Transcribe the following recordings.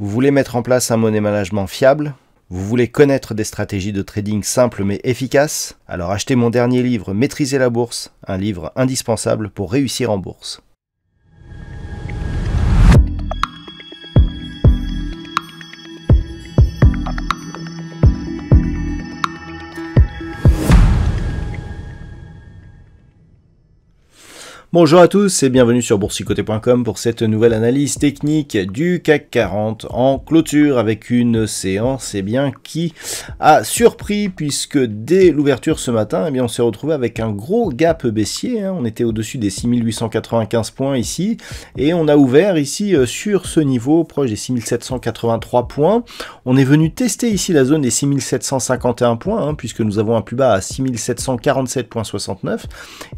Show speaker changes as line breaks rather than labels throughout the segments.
Vous voulez mettre en place un monnaie management fiable vous voulez connaître des stratégies de trading simples mais efficaces Alors achetez mon dernier livre Maîtriser la bourse, un livre indispensable pour réussir en bourse. Bonjour à tous et bienvenue sur boursicoté.com pour cette nouvelle analyse technique du CAC 40 en clôture avec une séance eh bien, qui a surpris puisque dès l'ouverture ce matin, eh on s'est retrouvé avec un gros gap baissier. Hein. On était au-dessus des 6895 points ici et on a ouvert ici euh, sur ce niveau proche des 6783 points. On est venu tester ici la zone des 6751 points hein, puisque nous avons un plus bas à 6747.69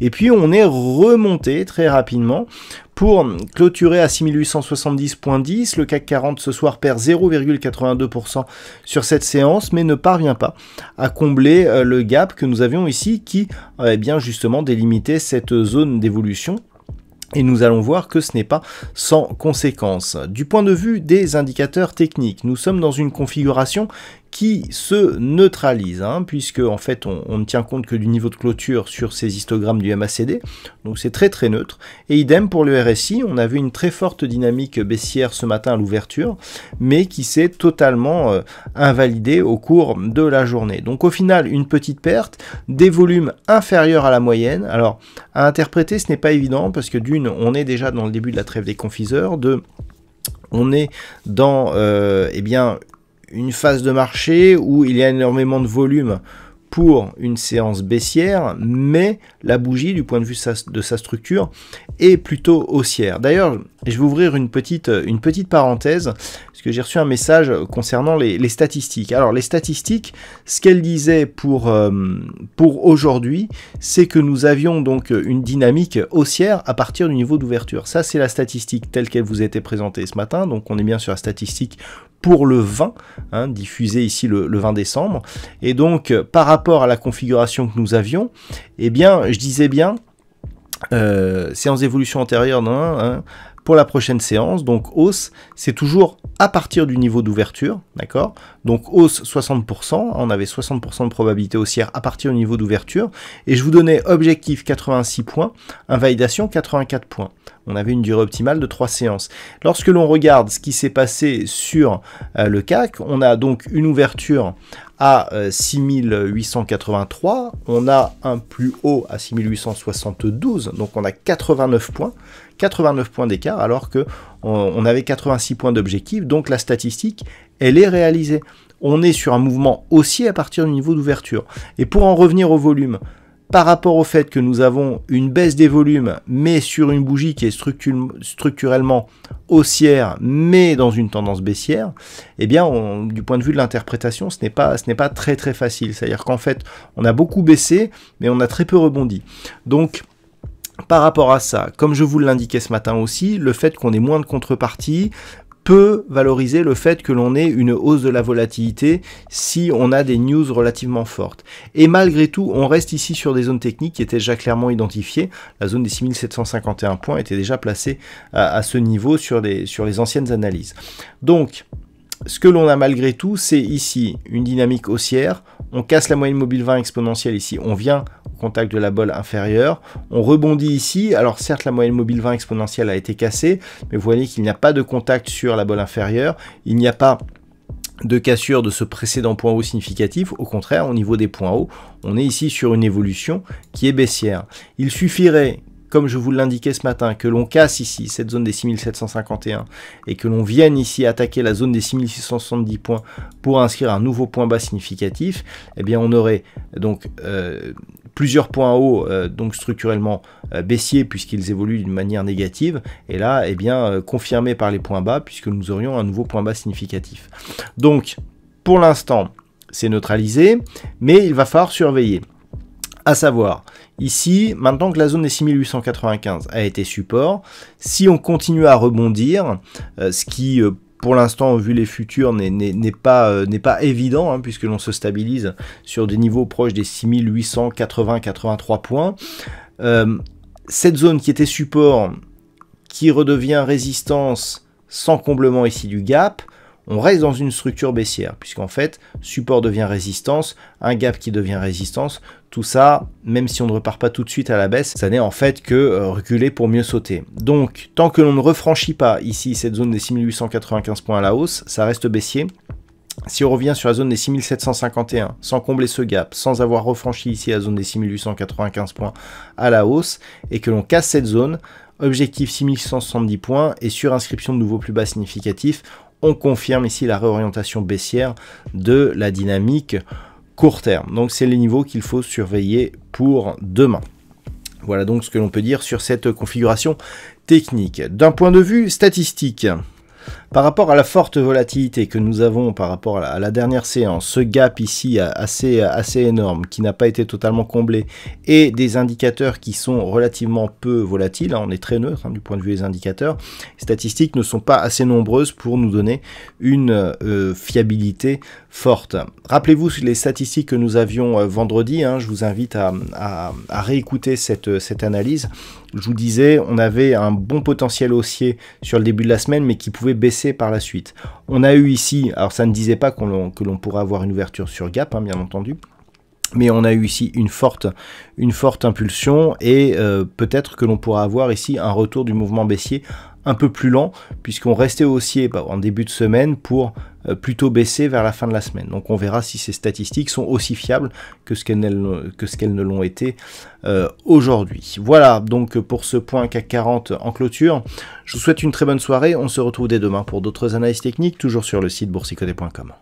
et puis on est remonté très rapidement. Pour clôturer à 6870.10, le CAC 40 ce soir perd 0,82% sur cette séance, mais ne parvient pas à combler euh, le gap que nous avions ici, qui, est euh, eh bien, justement, délimité cette zone d'évolution et nous allons voir que ce n'est pas sans conséquence. Du point de vue des indicateurs techniques, nous sommes dans une configuration qui se neutralise, hein, puisque en fait on, ne tient compte que du niveau de clôture sur ces histogrammes du MACD, donc c'est très très neutre. Et idem pour le RSI, on a vu une très forte dynamique baissière ce matin à l'ouverture, mais qui s'est totalement euh, invalidée au cours de la journée. Donc au final, une petite perte, des volumes inférieurs à la moyenne. Alors à interpréter, ce n'est pas évident, parce que d'une, on est déjà dans le début de la trêve des confiseurs, de on est dans euh, eh bien, une phase de marché où il y a énormément de volume pour une séance baissière, mais la bougie, du point de vue de sa structure, est plutôt haussière. D'ailleurs, je vais ouvrir une petite, une petite parenthèse, parce que j'ai reçu un message concernant les, statistiques. Alors, les statistiques, ce qu'elles disaient pour, euh, pour aujourd'hui, c'est que nous avions donc une dynamique haussière à partir du niveau d'ouverture. Ça, c'est la statistique telle qu'elle vous a été présentée ce matin, donc on est bien sur la statistique pour le 20, hein, diffusé ici le, 20 décembre. Et donc, euh, par rapport à la configuration que nous avions, eh bien, je disais bien, euh, séance évolution antérieure, hein, hein, pour la prochaine séance, donc hausse, c'est toujours à partir du niveau d'ouverture, d'accord Donc hausse 60%, on avait 60% de probabilité haussière à partir du niveau d'ouverture, et je vous donnais objectif 86 points, invalidation 84 points on avait une durée optimale de 3 séances. Lorsque l'on regarde ce qui s'est passé sur euh, le CAC, on a donc une ouverture à 6883, euh, on a un plus haut à 6872, donc on a 89 points, 89 points d'écart alors que on avait 86 points d'objectif, donc la statistique, elle est réalisée. On est sur un mouvement haussier à partir du niveau d'ouverture. Et pour en revenir au volume, par rapport au fait que nous avons une baisse des volumes, mais sur une bougie qui est structurellement haussière, mais dans une tendance baissière, eh bien, du point de vue de l'interprétation, ce n'est pas, très très facile. C'est-à-dire qu'en fait, on a beaucoup baissé, mais on a très peu rebondi. Donc, par rapport à ça, comme je vous l'indiquais ce matin aussi, le fait qu'on ait moins de contrepartie, peut valoriser le fait que l'on ait une hausse de la volatilité si on a des news relativement fortes. Et malgré tout, on reste ici sur des zones techniques qui étaient déjà clairement identifiées. La zone des 6751 points était déjà placée à, ce niveau sur sur les anciennes analyses. Donc, ce que l'on a malgré tout, c'est ici une dynamique haussière. On casse la moyenne mobile 20 exponentielle ici. On vient contact de la bolle inférieure. On rebondit ici. Alors certes, la moyenne mobile 20 exponentielle a été cassée, mais vous voyez qu'il n'y a pas de contact sur la bolle inférieure. Il n'y a pas de cassure de ce précédent point haut significatif. Au contraire, au niveau des points hauts, on est ici sur une évolution qui est baissière. Il suffirait comme je vous l'indiquais ce matin, que l'on casse ici cette zone des 6751 et que l'on vienne ici attaquer la zone des 6670 points pour inscrire un nouveau point bas significatif, eh bien on aurait donc euh, plusieurs points hauts, euh, donc structurellement euh, baissiers puisqu'ils évoluent d'une manière négative, et là, eh bien, euh, confirmé par les points bas puisque nous aurions un nouveau point bas significatif. Donc, pour l'instant, c'est neutralisé, mais il va falloir surveiller. À savoir, ici, maintenant que la zone des 6895 a été support, si on continue à rebondir, ce qui pour l'instant, vu les futurs, euh, n'est pas, évident, hein, puisque l'on se stabilise sur des niveaux proches des 6880-83 points. Euh, cette zone qui était support, qui redevient résistance sans comblement ici du gap, on reste dans une structure baissière, puisqu'en fait, support devient résistance, un gap qui devient résistance, tout ça, même si on ne repart pas tout de suite à la baisse, ça n'est en fait que euh, reculer pour mieux sauter. Donc, tant que l'on ne refranchit pas ici cette zone des 6895 points à la hausse, ça reste baissier. Si on revient sur la zone des 6751, sans combler ce gap, sans avoir refranchi ici la zone des 6895 points à la hausse, et que l'on casse cette zone, objectif 6170 points et sur inscription de nouveau plus bas significatif, on confirme ici la réorientation baissière de la dynamique court terme. Donc c'est les niveaux qu'il faut surveiller pour demain. Voilà donc ce que l'on peut dire sur cette configuration technique. D'un point de vue statistique, par rapport à la forte volatilité que nous avons par rapport à la, dernière séance, ce gap ici assez, assez énorme qui n'a pas été totalement comblé et des indicateurs qui sont relativement peu volatiles, hein, on est très neutre hein, du point de vue des indicateurs, les statistiques ne sont pas assez nombreuses pour nous donner une euh, fiabilité forte. Rappelez-vous les statistiques que nous avions euh, vendredi, hein, je vous invite à, réécouter cette, euh, cette analyse. Je vous disais, on avait un bon potentiel haussier sur le début de la semaine, mais qui pouvait baisser par la suite. On a eu ici, alors ça ne disait pas qu'on que l'on pourrait avoir une ouverture sur gap, hein, bien entendu, mais on a eu ici une forte, une forte impulsion et euh, peut-être que l'on pourra avoir ici un retour du mouvement baissier un peu plus lent, puisqu'on restait haussier bah, en début de semaine pour euh, plutôt baisser vers la fin de la semaine. Donc on verra si ces statistiques sont aussi fiables que ce qu'elles ne l'ont été euh, aujourd'hui. Voilà donc pour ce point CAC 40 en clôture. Je vous souhaite une très bonne soirée. On se retrouve dès demain pour d'autres analyses techniques, toujours sur le site boursicoté.com.